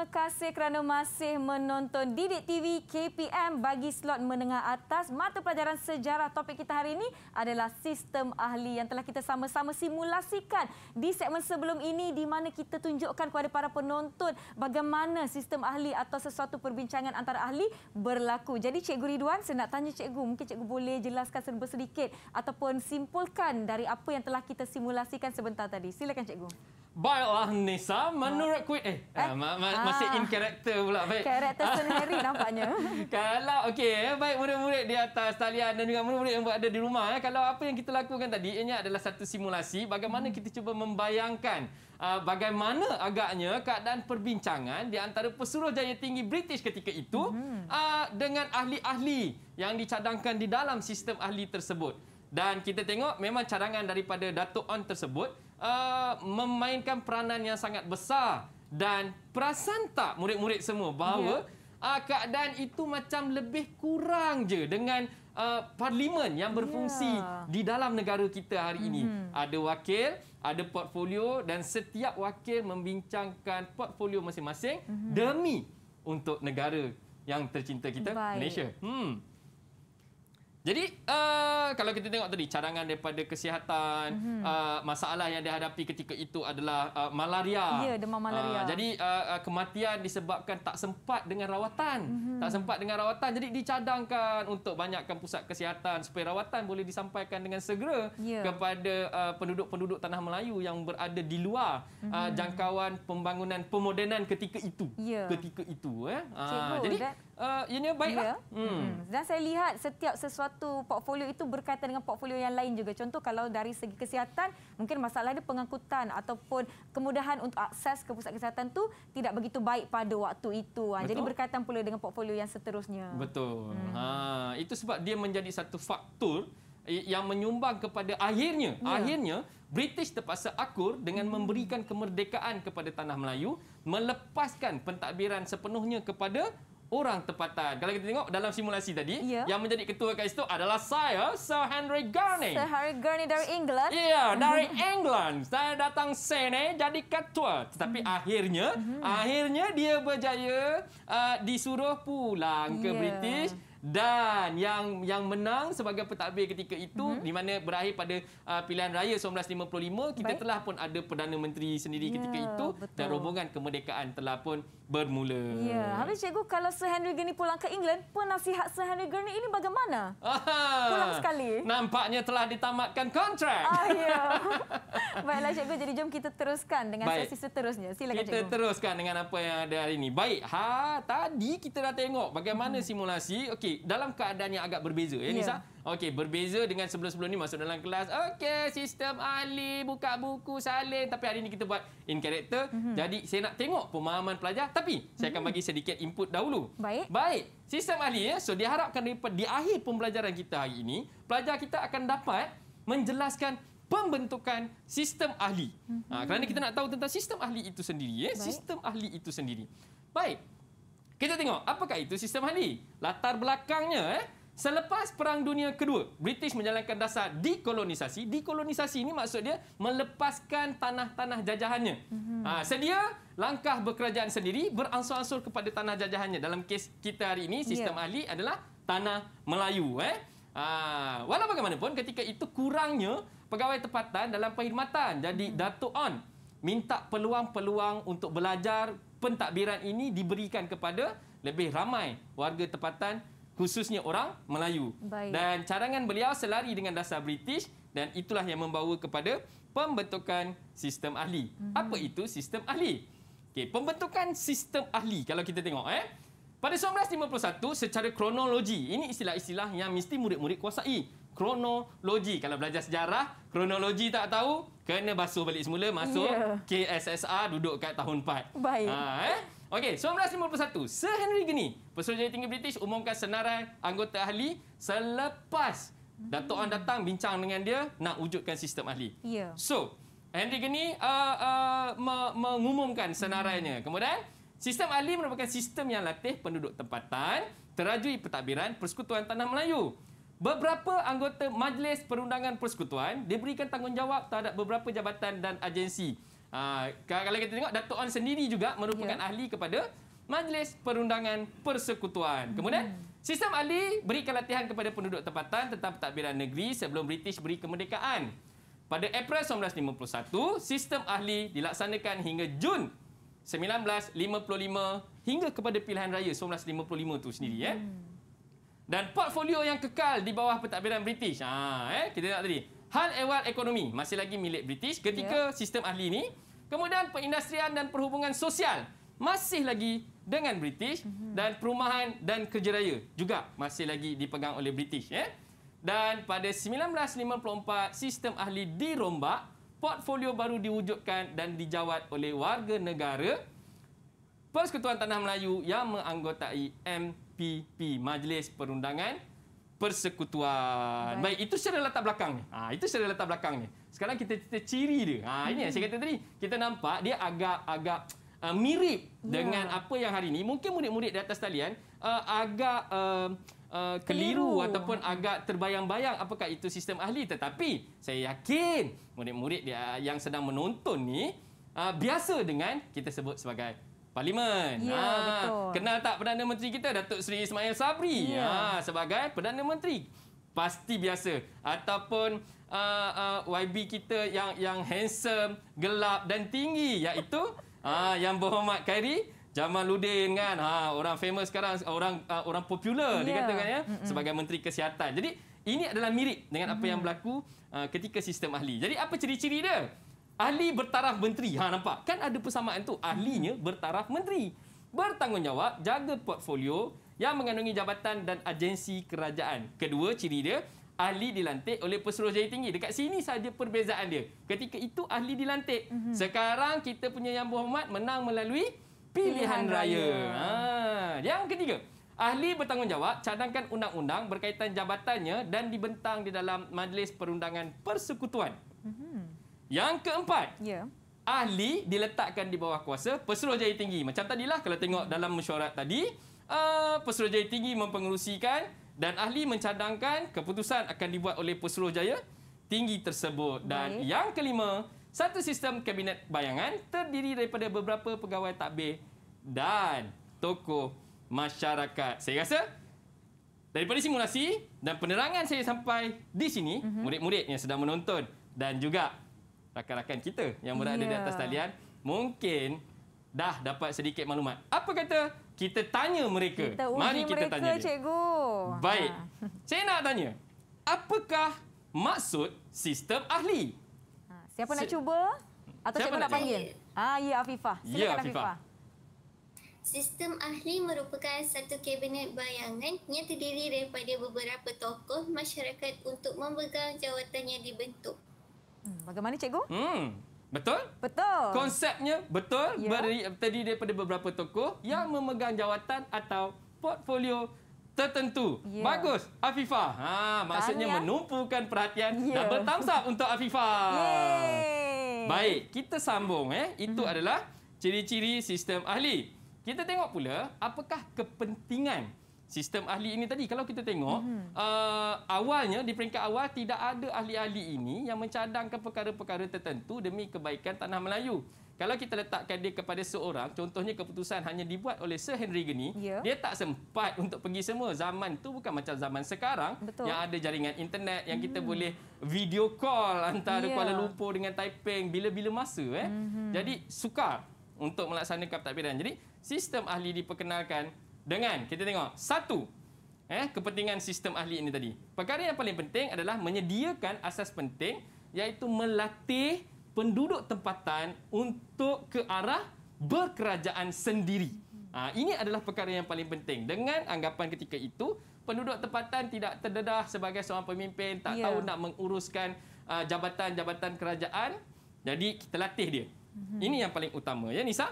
terima kasih kerana masih menonton Didik TV KPM bagi slot menengah atas. Mata pelajaran sejarah topik kita hari ini adalah sistem ahli yang telah kita sama-sama simulasikan di segmen sebelum ini di mana kita tunjukkan kepada para penonton bagaimana sistem ahli atau sesuatu perbincangan antara ahli berlaku. Jadi Cikgu Ridwan, saya nak tanya Cikgu, mungkin Cikgu boleh jelaskan serba sedikit ataupun simpulkan dari apa yang telah kita simulasikan sebentar tadi. Silakan Cikgu. Baiklah Nisa, menurut kuih... Eh, eh, eh? Ma, ma, ma, ah masih ah. in character pula baik. Character sendiri nampaknya. kalau okey baik murid-murid di atas talian dan juga murid-murid yang berada di rumah eh kalau apa yang kita lakukan tadi ianya adalah satu simulasi bagaimana hmm. kita cuba membayangkan uh, bagaimana agaknya keadaan perbincangan di antara pesuruhjaya tinggi British ketika itu hmm. uh, dengan ahli-ahli yang dicadangkan di dalam sistem ahli tersebut. Dan kita tengok memang cadangan daripada Datuk On tersebut uh, memainkan peranan yang sangat besar dan perasan tak murid-murid semua bahawa yeah. Ya. uh, keadaan itu macam lebih kurang je dengan uh, parlimen yang berfungsi yeah. di dalam negara kita hari mm-hmm. ini. Mhm. Ada wakil, ada portfolio dan setiap wakil membincangkan portfolio masing-masing mm-hmm. demi untuk negara yang tercinta kita Baik. Malaysia. Hmm. Jadi uh, kalau kita tengok tadi cadangan daripada kesihatan mm-hmm. uh, masalah yang dihadapi ketika itu adalah uh, malaria. Ya yeah, demam malaria. Uh, jadi uh, uh, kematian disebabkan tak sempat dengan rawatan. Mm-hmm. Tak sempat dengan rawatan jadi dicadangkan untuk banyakkan pusat kesihatan supaya rawatan boleh disampaikan dengan segera yeah. kepada uh, penduduk-penduduk tanah Melayu yang berada di luar mm-hmm. uh, jangkauan pembangunan pemodenan ketika itu. Yeah. Ketika itu eh. Uh, ah, so, jadi that- uh, ya, ianya baiklah. Ya. Yeah. Hmm. hmm. Dan saya lihat setiap sesuatu portfolio itu berkaitan dengan portfolio yang lain juga. Contoh kalau dari segi kesihatan, mungkin masalah dia pengangkutan ataupun kemudahan untuk akses ke pusat kesihatan tu tidak begitu baik pada waktu itu. Ha. Jadi berkaitan pula dengan portfolio yang seterusnya. Betul. Hmm. Ha. Itu sebab dia menjadi satu faktor yang menyumbang kepada akhirnya yeah. akhirnya British terpaksa akur dengan hmm. memberikan kemerdekaan kepada tanah Melayu melepaskan pentadbiran sepenuhnya kepada orang tempatan. Kalau kita tengok dalam simulasi tadi, ya. yang menjadi ketua kat situ adalah saya, Sir Henry Gurney. Sir Henry Gurney dari England. Ya, yeah, dari mhm. England. Saya datang sini jadi ketua. Tetapi mm -hmm. akhirnya, mm -hmm. akhirnya dia berjaya uh, disuruh pulang ke ya. British dan yang yang menang sebagai pentadbir ketika itu mm-hmm. di mana berakhir pada uh, pilihan raya 1955 kita Baik. telah pun ada perdana menteri sendiri yeah, ketika itu betul. dan rombongan kemerdekaan telah pun bermula. Ya, yeah. habis cikgu kalau Sir Henry Gurney pulang ke England, penasihat Sir Henry Gurney ini bagaimana? Aha. Pulang sekali. Nampaknya telah ditamatkan kontrak. Ah, ya. Yeah. Baiklah cikgu, jadi jom kita teruskan dengan Baik. sesi seterusnya. Silakan kita cikgu. Kita teruskan dengan apa yang ada hari ini. Baik, ha, tadi kita dah tengok bagaimana hmm. simulasi. Okey, okey dalam keadaan yang agak berbeza ya yeah. Nisa ya. okey berbeza dengan sebelum-sebelum ni masuk dalam kelas okey sistem ahli buka buku salin tapi hari ni kita buat in character mm-hmm. jadi saya nak tengok pemahaman pelajar tapi mm-hmm. saya akan mhm. bagi sedikit input dahulu baik baik sistem ahli ya so diharapkan daripada di akhir pembelajaran kita hari ini pelajar kita akan dapat menjelaskan pembentukan sistem ahli mm-hmm. ha, kerana kita nak tahu tentang sistem ahli itu sendiri ya baik. sistem ahli itu sendiri baik kita tengok apakah itu sistem ahli. Latar belakangnya eh. Selepas Perang Dunia Kedua, British menjalankan dasar dekolonisasi. Dekolonisasi ini maksud dia melepaskan tanah-tanah jajahannya. Mm -hmm. ha, sedia langkah berkerajaan sendiri beransur-ansur kepada tanah jajahannya. Dalam kes kita hari ini, sistem yeah. ahli adalah tanah Melayu. Eh. Ha, walau bagaimanapun, ketika itu kurangnya pegawai tempatan dalam perkhidmatan. Jadi mm -hmm. Dato' On minta peluang-peluang untuk belajar pentadbiran ini diberikan kepada lebih ramai warga tempatan khususnya orang Melayu. Baik. Dan carangan beliau selari dengan dasar British dan itulah yang membawa kepada pembentukan sistem ahli. Mm-hmm. Apa itu sistem ahli? Okay pembentukan sistem ahli kalau kita tengok eh. Pada 1951 secara kronologi, ini istilah-istilah yang mesti murid-murid kuasai kronologi. Kalau belajar sejarah, kronologi tak tahu, kena basuh balik semula masuk yeah. KSSR duduk kat tahun 4. Baik. Ha, eh? Okey, 1951, Sir Henry Gini, Pesuruhjaya Tinggi British umumkan senarai anggota ahli selepas Dato' An datang bincang dengan dia nak wujudkan sistem ahli. Yeah. So, Henry Gini uh, uh, me- mengumumkan senarainya. Kemudian, sistem ahli merupakan sistem yang latih penduduk tempatan, terajui pertakbiran Persekutuan Tanah Melayu. Beberapa anggota Majlis Perundangan Persekutuan diberikan tanggungjawab terhadap beberapa jabatan dan agensi. Ha, ah, kalau kita tengok, Dato' On sendiri juga merupakan ya. ahli kepada Majlis Perundangan Persekutuan. Kemudian, hmm. Sistem Ahli berikan latihan kepada penduduk tempatan tentang pentadbiran negeri sebelum British beri kemerdekaan. Pada April 1951, Sistem Ahli dilaksanakan hingga Jun 1955 hingga kepada pilihan raya 1955 itu sendiri. Ya. Hmm. Eh dan portfolio yang kekal di bawah pentadbiran British. Ha, eh, kita tengok tadi. Hal ehwal ekonomi masih lagi milik British ketika yeah. sistem ahli ini. Kemudian perindustrian dan perhubungan sosial masih lagi dengan British. Mm-hmm. Dan perumahan dan kerja raya juga masih lagi dipegang oleh British. Eh. Dan pada 1954, sistem ahli dirombak. Portfolio baru diwujudkan dan dijawat oleh warga negara. Persekutuan Tanah Melayu yang menganggotai M MPP Majlis Perundangan Persekutuan. Baik, Baik itu secara latar belakangnya. Ah, ha, itu secara latar belakangnya. Sekarang kita cerita ciri dia. Ha, ini hmm. yang saya kata tadi. Kita nampak dia agak-agak uh, ah, mirip ya. dengan apa yang hari ini. Mungkin murid-murid di atas talian uh, agak uh, uh, keliru, keliru ataupun agak terbayang-bayang apakah itu sistem ahli. Tetapi saya yakin murid-murid yang sedang menonton ni uh, biasa dengan kita sebut sebagai Parlimen. Ya, ha. betul. Kenal tak Perdana Menteri kita, Datuk Seri Ismail Sabri? Ya. Ha. Sebagai Perdana Menteri. Pasti biasa. Ataupun uh, uh, YB kita yang yang handsome, gelap dan tinggi. Iaitu uh, yang berhormat Khairi. Jamal Ludin kan ha orang famous sekarang orang uh, orang popular yeah. dikatakan ya. ya Mm-mm. sebagai menteri kesihatan. Jadi ini adalah mirip dengan mm-hmm. apa yang berlaku uh, ketika sistem ahli. Jadi apa ciri-ciri dia? Ahli bertaraf menteri. Ha nampak? Kan ada persamaan tu. Ahlinya bertaraf menteri. Bertanggungjawab jaga portfolio yang mengandungi jabatan dan agensi kerajaan. Kedua ciri dia, ahli dilantik oleh pesuruh jaya tinggi. Dekat sini saja perbezaan dia. Ketika itu ahli dilantik. Mhm. Sekarang kita punya Yang Berhormat menang melalui pilihan, pilihan raya. raya. Ha, yang ketiga, ahli bertanggungjawab cadangkan undang-undang berkaitan jabatannya dan dibentang di dalam Majlis Perundangan Persekutuan. Mm-hmm. Yang keempat, yeah. ahli diletakkan di bawah kuasa Pesuruh Jaya Tinggi. Macam tadilah kalau tengok dalam mesyuarat tadi, uh, eh, Pesuruh Jaya Tinggi mempengerusikan dan ahli mencadangkan keputusan akan dibuat oleh Pesuruh Jaya Tinggi tersebut. Dan Baik. yang kelima, satu sistem kabinet bayangan terdiri daripada beberapa pegawai takbir dan tokoh masyarakat. Saya rasa daripada simulasi dan penerangan saya sampai di sini, mm-hmm. murid-murid yang sedang menonton dan juga rakan-rakan kita yang berada yeah. di ya. atas talian mungkin dah dapat sedikit maklumat. Apa kata kita tanya mereka? Kita uji Mari kita mereka, tanya Cikgu. Baik. Ha. Saya nak tanya. Apakah maksud sistem ahli? Ha. siapa nak si- cuba? Atau siapa, siapa nak, nak panggil? Ah, ya Afifah. Ya, Silakan ya, Afifah. Afifah. Sistem ahli merupakan satu kabinet bayangan yang terdiri daripada beberapa tokoh masyarakat untuk memegang jawatan yang dibentuk. Hmm, bagaimana cikgu? Hmm. Betul? Betul. Konsepnya betul ya. beri, terdiri daripada beberapa tokoh yang hmm. memegang jawatan atau portfolio tertentu. Ya. Bagus. Afifah. Ha, maksudnya Tahniah. menumpukan perhatian ya. dan bertamsak untuk Afifah. Baik, kita sambung. Eh. Itu hmm. adalah ciri-ciri sistem ahli. Kita tengok pula apakah kepentingan sistem ahli ini tadi kalau kita tengok mm-hmm. uh, awalnya di peringkat awal tidak ada ahli-ahli ini yang mencadangkan perkara-perkara tertentu demi kebaikan tanah Melayu. Kalau kita letakkan dia kepada seorang, contohnya keputusan hanya dibuat oleh Sir Henry Geny, yeah. dia tak sempat untuk pergi semua. Zaman tu bukan macam zaman sekarang Betul. yang ada jaringan internet yang mm kita hmm. boleh video call antara yeah. Kuala Lumpur dengan Taiping bila-bila masa eh. Mm-hmm. Jadi sukar untuk melaksanakan pentadbiran. Jadi sistem ahli diperkenalkan dengan kita tengok satu eh kepentingan sistem ahli ini tadi. Perkara yang paling penting adalah menyediakan asas penting iaitu melatih penduduk tempatan untuk ke arah berkerajaan sendiri. Ha, ini adalah perkara yang paling penting. Dengan anggapan ketika itu, penduduk tempatan tidak terdedah sebagai seorang pemimpin, tak yeah. tahu nak menguruskan uh, jabatan-jabatan kerajaan. Jadi, kita latih dia. Mm-hmm. Ini yang paling utama. Ya, Nisa?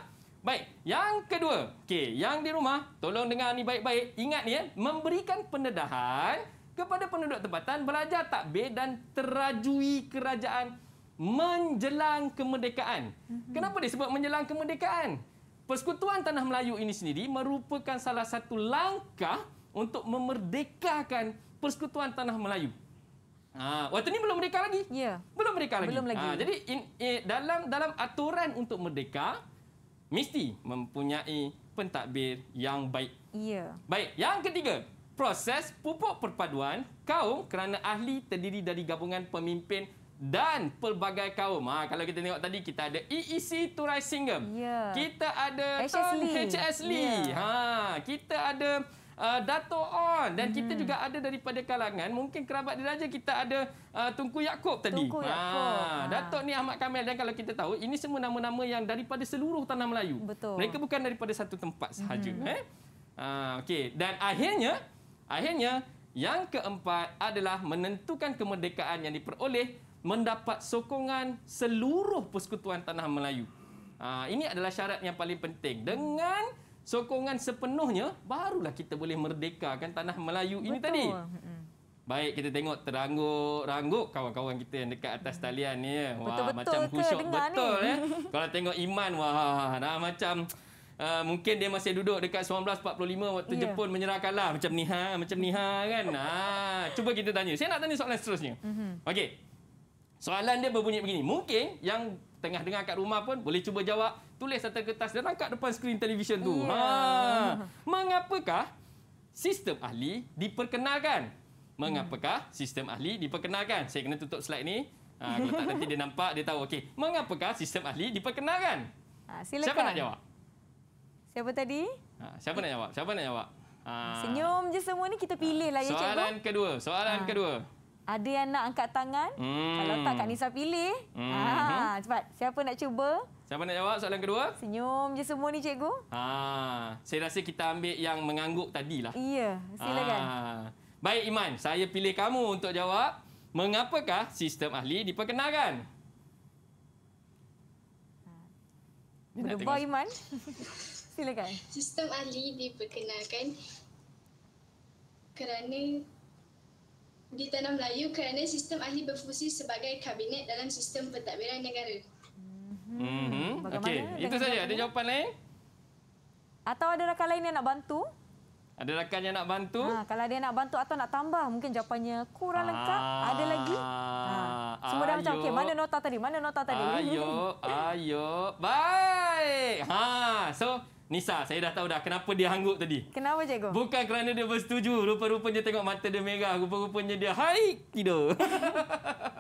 Baik, yang kedua. Okey, yang di rumah, tolong dengar ni baik-baik. Ingat ni ya, memberikan pendedahan kepada penduduk tempatan belajar takbir dan terajui kerajaan menjelang kemerdekaan. Mhm. Kenapa disebut menjelang kemerdekaan? Persekutuan Tanah Melayu ini sendiri merupakan salah satu langkah untuk memerdekakan Persekutuan Tanah Melayu. Ha, waktu ini belum merdeka lagi. Ya. Belum merdeka lagi. Belum lagi. Ha, jadi in, in, dalam dalam aturan untuk merdeka, mesti mempunyai pentadbir yang baik. Ya. Baik, yang ketiga, proses pupuk perpaduan kaum kerana ahli terdiri dari gabungan pemimpin dan pelbagai kaum. Ha, kalau kita tengok tadi, kita ada EEC Turai Singam. Ya. Kita ada HS Lee. HS Lee. Ya. Ha, kita ada uh, Dato On dan hmm. kita juga ada daripada kalangan mungkin kerabat diraja kita ada uh, Tunku Yakob tadi. Tunku Yakob. Ah, ha, ha. Datuk ni Ahmad Kamil dan kalau kita tahu ini semua nama-nama yang daripada seluruh tanah Melayu. Betul. Mereka bukan daripada satu tempat sahaja hmm. eh. Uh, ah, okay. dan akhirnya akhirnya yang keempat adalah menentukan kemerdekaan yang diperoleh mendapat sokongan seluruh persekutuan tanah Melayu. Uh, ini adalah syarat yang paling penting. Dengan sokongan sepenuhnya barulah kita boleh merdekakan tanah Melayu ini Betul. tadi. Baik kita tengok terangguk-rangguk kawan-kawan kita yang dekat atas talian ni ya. Wah betul, macam khusyuk betul ya. Kalau tengok Iman wah dah macam uh, mungkin dia masih duduk dekat 1945 waktu yeah. Jepun menyerah kalah macam ni ha macam ni ha kan. ha cuba kita tanya. Saya nak tanya soalan seterusnya. Mm-hmm. Okey, Soalan dia berbunyi begini. Mungkin yang tengah dengar kat rumah pun boleh cuba jawab. Tulis atas kertas dan angkat depan skrin televisyen tu. Yeah. Hmm. Ha. Mengapakah sistem ahli diperkenalkan? Mengapakah sistem ahli diperkenalkan? Saya kena tutup slide ni. Ha, kalau tak nanti dia nampak, dia tahu. Okey. Mengapakah sistem ahli diperkenalkan? Ha, silakan. Siapa nak jawab? Siapa tadi? Ha, siapa nak jawab? Siapa nak jawab? Ha. Senyum je semua ni kita pilih lah ya soalan cikgu. Soalan kedua. Soalan ha. kedua. Ada yang nak angkat tangan? Hmm. Kalau tak, Kak Nisa pilih. Hmm. Ha, cepat. Siapa nak cuba? Siapa nak jawab soalan kedua? Senyum je semua ni, cikgu. Ha, saya rasa kita ambil yang mengangguk tadi lah. Iya, silakan. Ha. Baik, Iman. Saya pilih kamu untuk jawab. Mengapakah sistem ahli diperkenalkan? Berdebar, Iman. silakan. Sistem ahli diperkenalkan kerana di Tanah Melayu kerana sistem ahli berfungsi sebagai kabinet dalam sistem pentadbiran negara. Mm-hmm. Okey, itu saja. Ada jawapan lain? Atau ada rakan lain yang nak bantu? Ada rakan yang nak bantu? Ha, kalau dia nak bantu atau nak tambah, mungkin jawapannya kurang Aa, ah. lengkap. Ada lagi? Ha. Semua dah macam, okay. mana nota tadi? Mana nota tadi? Ayo, ayo. Baik. Haa. Nisa, saya dah tahu dah kenapa dia hangguk tadi. Kenapa, cikgu? Bukan kerana dia bersetuju. Rupa-rupanya tengok mata dia merah. Rupa-rupanya dia haik tidur.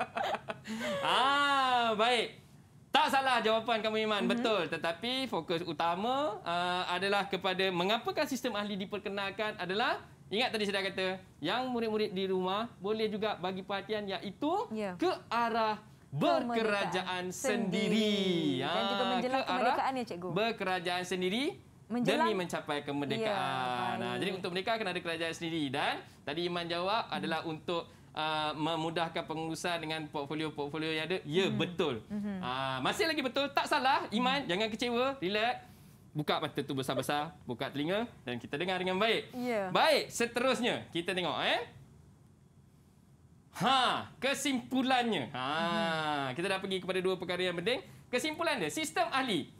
ah, baik. Tak salah jawapan kamu, Iman. Mm-hmm. Betul. Tetapi fokus utama uh, adalah kepada mengapakah sistem ahli diperkenalkan adalah Ingat tadi saya dah kata, yang murid-murid di rumah boleh juga bagi perhatian iaitu yeah. ke arah berkerajaan sendiri. sendiri. Dan juga ah, menjelang ke kemerdekaan ya, Cikgu. Berkerajaan sendiri menjelang... demi mencapai kemerdekaan. Ya, nah, jadi untuk mereka kena ada kerajaan sendiri. Dan tadi Iman jawab hmm. adalah untuk uh, memudahkan pengurusan dengan portfolio-portfolio yang ada. Ya, hmm. betul. Hmm. Uh, masih lagi betul. Tak salah, Iman. Hmm. Jangan kecewa. Relax. Buka mata tu besar-besar. Buka telinga. Dan kita dengar dengan baik. Ya. Baik, seterusnya. Kita tengok. eh. Ha, kesimpulannya. Ha, kita dah pergi kepada dua perkara yang penting. Kesimpulannya, sistem ahli.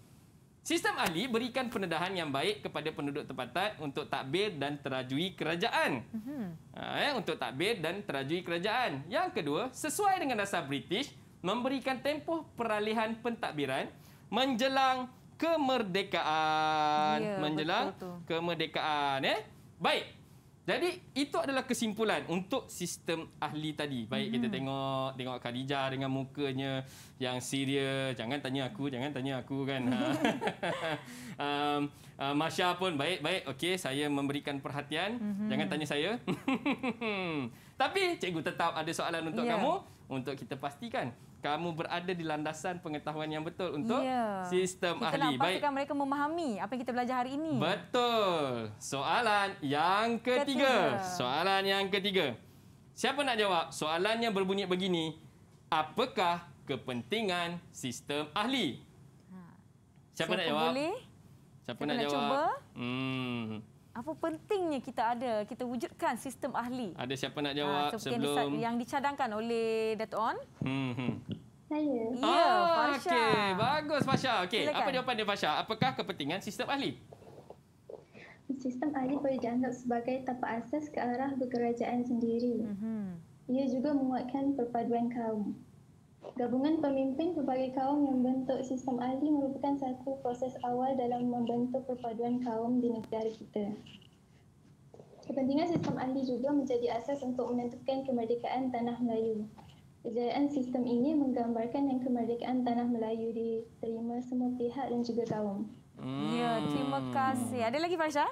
Sistem ahli berikan pendedahan yang baik kepada penduduk tempatan untuk takbir dan terajui kerajaan. Mhm. Ha, eh, untuk takbir dan terajui kerajaan. Yang kedua, sesuai dengan dasar British, memberikan tempoh peralihan pentadbiran menjelang kemerdekaan. Ya, menjelang betul-betul. kemerdekaan. Eh. Baik, jadi itu adalah kesimpulan untuk sistem ahli tadi. Baik hmm. kita tengok tengok Khadijah dengan mukanya yang serius. Jangan tanya aku, jangan tanya aku kan. um, uh, Masya pun baik baik. Okey, saya memberikan perhatian. Hmm. Jangan tanya saya. Tapi cikgu tetap ada soalan untuk yeah. kamu untuk kita pastikan kamu berada di landasan pengetahuan yang betul untuk yeah. sistem kita ahli. Baik. Kita mereka memahami apa yang kita belajar hari ini. Betul. Soalan yang ketiga. ketiga. Soalan yang ketiga. Siapa nak jawab? Soalannya berbunyi begini. Apakah kepentingan sistem ahli? Ha. Siapa, Siapa nak jawab? Boleh? Siapa, Siapa nak, nak jawab? Cuba? Hmm apa pentingnya kita ada kita wujudkan sistem ahli ada siapa nak ha, jawab ha, sebelum yang dicadangkan oleh Dato' On hmm, hmm. saya ya oh, ah, Fasha okay. bagus Fasha Okey, apa jawapan dia Fasha apakah kepentingan sistem ahli Sistem ahli boleh dianggap sebagai tapak asas ke arah berkerajaan sendiri. Mm-hmm. Ia juga menguatkan perpaduan kaum. Gabungan pemimpin pelbagai kaum yang membentuk sistem ahli merupakan satu proses awal dalam membentuk perpaduan kaum di negara kita. Kepentingan sistem ahli juga menjadi asas untuk menentukan kemerdekaan tanah Melayu. Kejayaan sistem ini menggambarkan yang kemerdekaan tanah Melayu diterima semua pihak dan juga kaum. Hmm. Ya, terima hmm. kasih. Ada lagi fasha?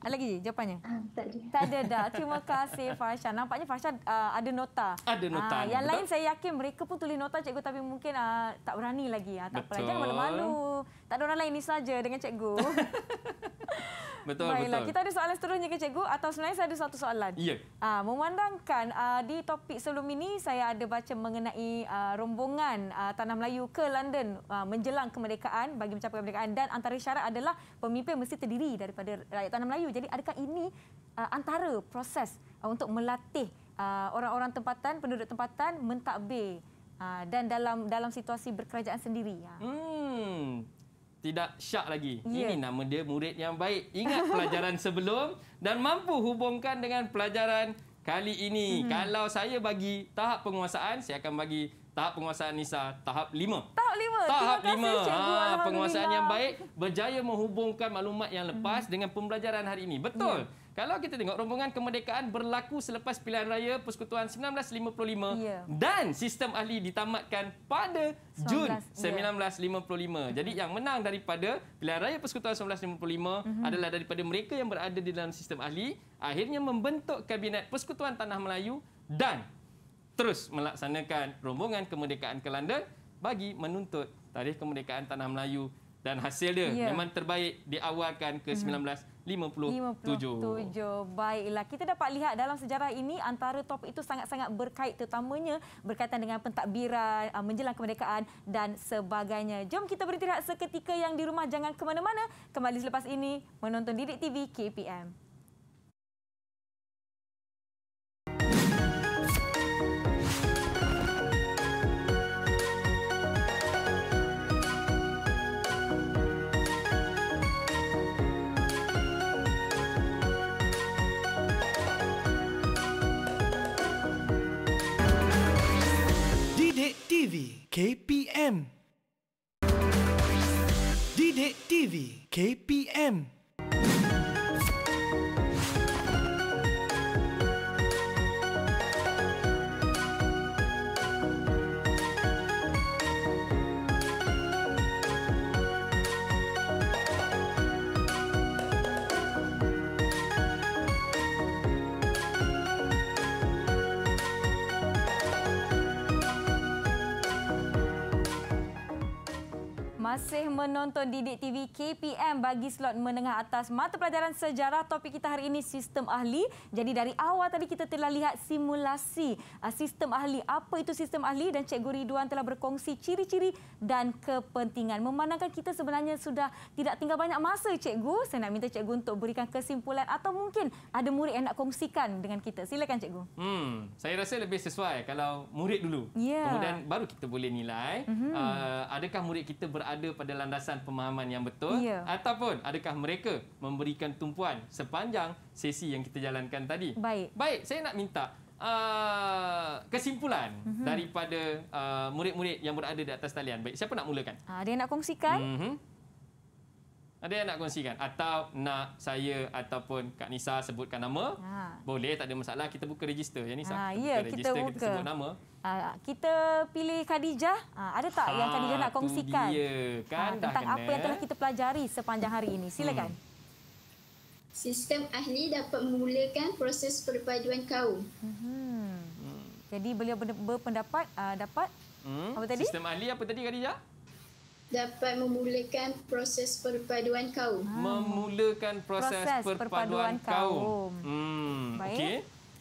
Ada lagi jawapannya? Ah, tak ada. Tak ada dah. Terima kasih Fasha Nampaknya Fasha uh, ah, ada nota. Ada nota. Uh, yang lain saya yakin mereka pun tulis nota cikgu tapi mungkin uh, tak berani lagi. Uh, tak apalah. Jangan malu-malu. Tak ada orang lain ini saja dengan cikgu. betul, Baiklah. betul. Kita ada soalan seterusnya ke cikgu atau sebenarnya saya ada satu soalan? Ya. Yeah. Uh, memandangkan uh, di topik sebelum ini saya ada baca mengenai uh, rombongan uh, Tanah Melayu ke London uh, menjelang kemerdekaan bagi mencapai kemerdekaan dan antara syarat adalah pemimpin mesti terdiri daripada rakyat Tanah Melayu jadi adakah ini uh, antara proses uh, untuk melatih uh, orang-orang tempatan, penduduk tempatan mentakbir uh, dan dalam dalam situasi berkerajaan sendiri? Uh. Hmm. Tidak syak lagi. Yeah. Ini nama dia murid yang baik. Ingat pelajaran sebelum dan mampu hubungkan dengan pelajaran kali ini. Mm-hmm. Kalau saya bagi tahap penguasaan, saya akan bagi tahap penguasaan Nisa tahap lima. Tahap lima. Tahap lima. Ha, penguasaan yang baik berjaya menghubungkan maklumat yang lepas hmm. dengan pembelajaran hari ini. Betul. Yeah. Kalau kita tengok rombongan kemerdekaan berlaku selepas pilihan raya persekutuan 1955 yeah. dan sistem ahli ditamatkan pada 19, Jun yeah. Ya. 1955. Hmm. Jadi yang menang daripada pilihan raya persekutuan 1955 mm -hmm. adalah daripada mereka yang berada di dalam sistem ahli akhirnya membentuk kabinet persekutuan tanah Melayu dan terus melaksanakan rombongan kemerdekaan Kelanda bagi menuntut tarikh kemerdekaan tanah Melayu dan hasil dia ya. memang terbaik diawalkan ke 1957. Mhm. 57. Baiklah, kita dapat lihat dalam sejarah ini antara topik itu sangat-sangat berkait terutamanya berkaitan dengan pentadbiran uh, menjelang kemerdekaan dan sebagainya. Jom kita berhenti seketika yang di rumah jangan ke mana-mana. Kembali selepas ini menonton Didik TV KPM. KPM. Didik TV KPM. masih menonton Didik TV KPM bagi slot menengah atas mata pelajaran sejarah topik kita hari ini sistem ahli. Jadi dari awal tadi kita telah lihat simulasi ah, sistem ahli. Apa itu sistem ahli dan Cikgu Ridwan telah berkongsi ciri-ciri dan kepentingan. Memandangkan kita sebenarnya sudah tidak tinggal banyak masa Cikgu. Saya nak minta Cikgu untuk berikan kesimpulan atau mungkin ada murid yang nak kongsikan dengan kita. Silakan Cikgu. Hmm, saya rasa lebih sesuai kalau murid dulu. Yeah. Kemudian baru kita boleh nilai. Mm-hmm. Uh, adakah murid kita berada berada pada landasan pemahaman yang betul ya. ataupun adakah mereka memberikan tumpuan sepanjang sesi yang kita jalankan tadi. Baik. Baik, saya nak minta Uh, kesimpulan uh-huh. daripada uh, murid-murid yang berada di atas talian. Baik, siapa nak mulakan? Ah, ada yang nak kongsikan? Uh-huh. Ada yang nak kongsikan? Atau nak saya ataupun Kak Nisa sebutkan nama? Ha. Boleh, tak ada masalah. Kita buka register, ya Nisa? Ha, kita ya, buka kita register, buka. kita sebut nama. Ah, kita pilih Khadijah. Uh, ada tak ha, yang Khadijah nak kongsikan dia, kan, uh, tentang apa yang telah kita pelajari sepanjang hari ini? Silakan. Hmm. Sistem ahli dapat memulakan proses perpaduan kaum. Hmm. Hmm. Jadi beliau berpendapat uh, dapat hmm. apa tadi? Sistem ahli apa tadi Khadijah? Dapat memulakan proses perpaduan kaum. Hmm. Memulakan proses, proses perpaduan, perpaduan kaum. kaum. Hmm. Baik. Okay.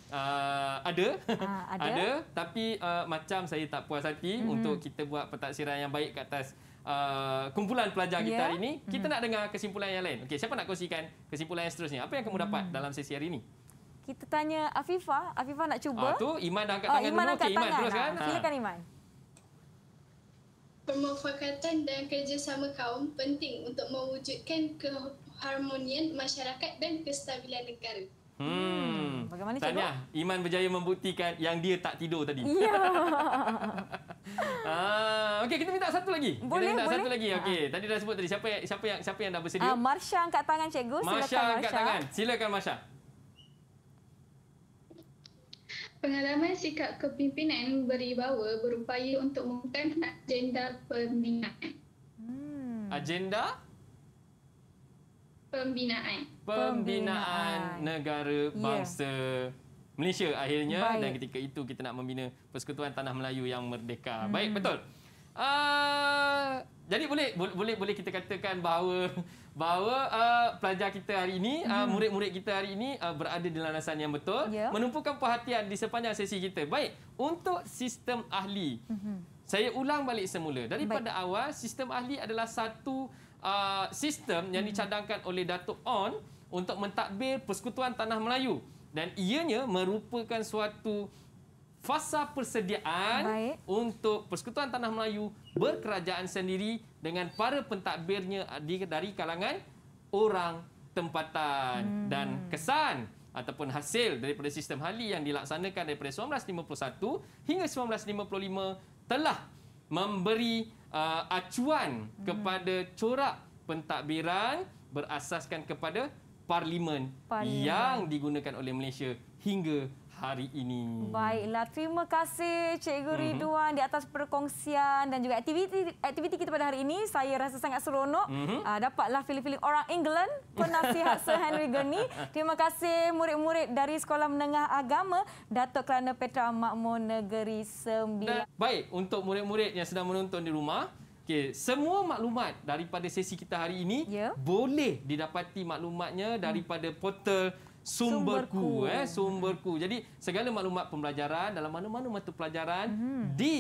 Uh, ada. Uh, ada. ada. Tapi uh, macam saya tak puas hati mm-hmm. untuk kita buat pentaksiran yang baik ke atas uh, kumpulan pelajar kita hari ini. Kita mm-hmm. nak dengar kesimpulan yang lain. Okey, siapa nak kongsikan kesimpulan yang seterusnya? Apa yang kamu dapat mm-hmm. dalam sesi hari ini? Kita tanya Afifa. Afifa nak cuba. Oh, tu Iman dah angkat oh, tangan Iman dulu. Okey, Iman teruskan. Nah. Silakan Iman. Pemufakatan dan kerjasama kaum penting untuk mewujudkan keharmonian masyarakat dan kestabilan negara. Hmm. Bagaimana Tanya, cikgu? Iman berjaya membuktikan yang dia tak tidur tadi. Ya. Yeah. ah, okey, kita minta satu lagi. Boleh, kita minta boleh. satu lagi. Okey, ha. tadi dah sebut tadi siapa yang siapa yang siapa yang dah bersedia? Ah, uh, Marsha angkat tangan cikgu. Silakan Marsha angkat tangan. Silakan Marsha. Pengalaman sikap kepimpinan beri bawa berupaya untuk mengumumkan agenda perniagaan. Hmm. Agenda? pembinaan pembinaan negara ya. bangsa yeah. Malaysia akhirnya Baik. dan ketika itu kita nak membina persekutuan tanah Melayu yang merdeka. Hmm. Baik betul. Uh, jadi boleh boleh boleh kita katakan bahawa bahawa uh, pelajar kita hari ini ah, hmm. uh, murid-murid kita hari ini uh, berada di landasan yang betul yeah. menumpukan perhatian di sepanjang sesi kita. Baik, untuk sistem ahli. Hmm. Saya ulang balik semula daripada Baik. awal sistem ahli adalah satu Uh, sistem yang dicadangkan oleh Datuk On untuk mentadbir persekutuan tanah Melayu dan ianya merupakan suatu fasa persediaan Baik. untuk persekutuan tanah Melayu berkerajaan sendiri dengan para pentadbirnya uh, dari kalangan orang tempatan hmm. dan kesan ataupun hasil daripada sistem Hali yang dilaksanakan daripada 1951 hingga 1955 telah memberi uh, acuan hmm. kepada corak pentadbiran berasaskan kepada parlimen, parlimen yang digunakan oleh Malaysia hingga hari ini. Baiklah, terima kasih Cikgu mhm. Ridwan hmm. di atas perkongsian dan juga aktiviti aktiviti kita pada hari ini. Saya rasa sangat seronok. Hmm. Uh, dapatlah feeling-feeling orang England, penasihat Sir Henry Gurney. Terima kasih murid-murid dari Sekolah Menengah Agama, Datuk Kelana Petra Makmur Negeri Sembilan. Dan, baik, untuk murid-murid yang sedang menonton di rumah, Okay. Semua maklumat daripada sesi kita hari ini yeah. boleh didapati maklumatnya daripada portal sumberku, sumberku. eh sumberku. Jadi segala maklumat pembelajaran dalam mana-mana mata pelajaran mm -hmm. di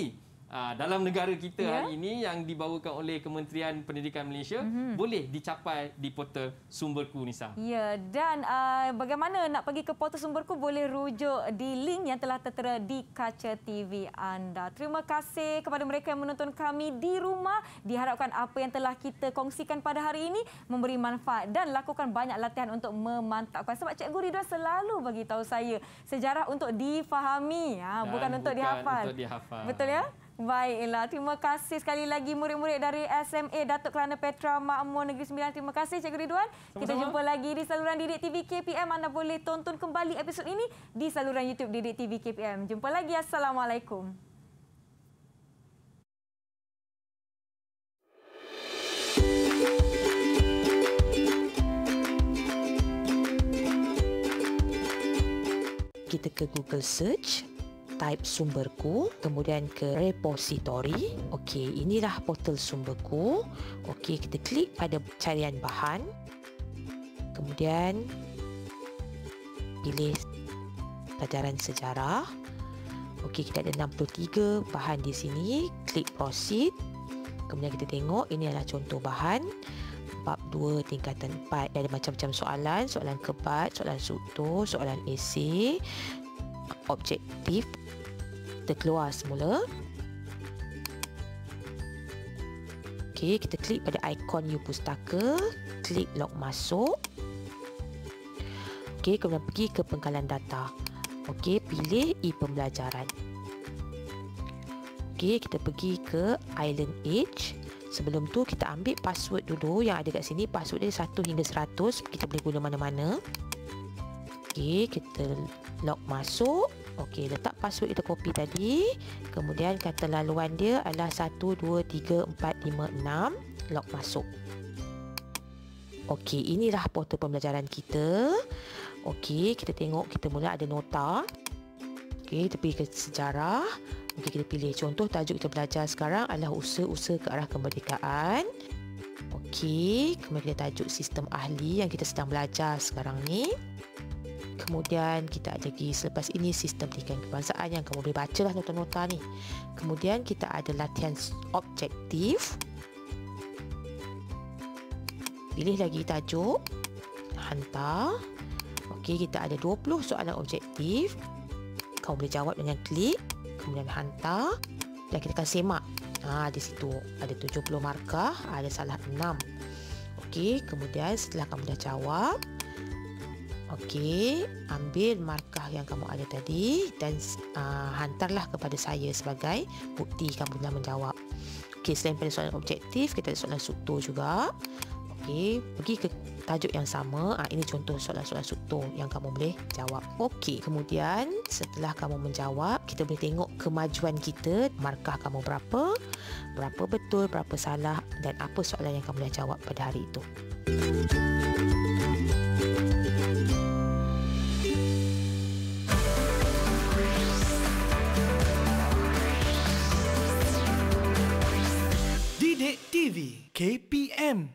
Ah, dalam negara kita yeah. hari ini yang dibawakan oleh Kementerian Pendidikan Malaysia mm-hmm. boleh dicapai di portal Sumberku Nisa. Ya yeah. dan uh, bagaimana nak pergi ke portal Sumberku boleh rujuk di link yang telah tertera di kaca TV anda. Terima kasih kepada mereka yang menonton kami di rumah. Diharapkan apa yang telah kita kongsikan pada hari ini memberi manfaat dan lakukan banyak latihan untuk memantapkan sebab Cikgu Ridwan selalu bagi tahu saya sejarah untuk difahami ha, bukan untuk bukan dihafal. Untuk dihafal. Betul ya? Baiklah, terima kasih sekali lagi murid-murid dari SMA Datuk Kelana Petra Makmur Negeri Sembilan. Terima kasih Cikgu Ridwan. Sama-sama. Kita jumpa lagi di saluran Didik TV KPM. Anda boleh tonton kembali episod ini di saluran YouTube Didik TV KPM. Jumpa lagi. Assalamualaikum. kita ke Google search type sumberku kemudian ke repository okey inilah portal sumberku okey kita klik pada carian bahan kemudian pilih pelajaran sejarah okey kita ada 63 bahan di sini klik proceed kemudian kita tengok ini adalah contoh bahan bab 2 tingkatan 4 ada macam-macam soalan soalan kebat soalan struktur soalan esei objektif terkeluar semula. Okey, kita klik pada ikon new pustaka, klik log masuk. Okey, kemudian pergi ke pengkalan data. Okey, pilih e-pembelajaran. Okey, kita pergi ke Island Age. Sebelum tu kita ambil password dulu yang ada kat sini. Password dia 1 hingga 100. Kita boleh guna mana-mana. Okey, kita log masuk Okey, letak password kita copy tadi Kemudian kata laluan dia adalah 123456 Log masuk Okey, inilah portal pembelajaran kita Okey, kita tengok kita mula ada nota Okey, kita pergi ke sejarah Okey, kita pilih contoh tajuk kita belajar sekarang adalah usaha-usaha ke arah kemerdekaan Okey, kemudian tajuk sistem ahli yang kita sedang belajar sekarang ni Kemudian kita ada lagi selepas ini sistem pendidikan kebangsaan yang kamu boleh lah nota-nota ni. Kemudian kita ada latihan objektif. Pilih lagi tajuk. Hantar. Okey, kita ada 20 soalan objektif. Kamu boleh jawab dengan klik. Kemudian hantar. Dan kita akan semak. Ha, di situ ada 70 markah. Ada salah 6. Okey, kemudian setelah kamu dah jawab, Okey, ambil markah yang kamu ada tadi dan uh, hantarlah kepada saya sebagai bukti kamu telah menjawab. Okey, selain pada soalan objektif, kita ada soalan struktur juga. Okey, pergi ke tajuk yang sama. ha, ini contoh soalan-soalan struktur yang kamu boleh jawab. Okey, kemudian setelah kamu menjawab, kita boleh tengok kemajuan kita, markah kamu berapa, berapa betul, berapa salah dan apa soalan yang kamu dah jawab pada hari itu. Musik KPM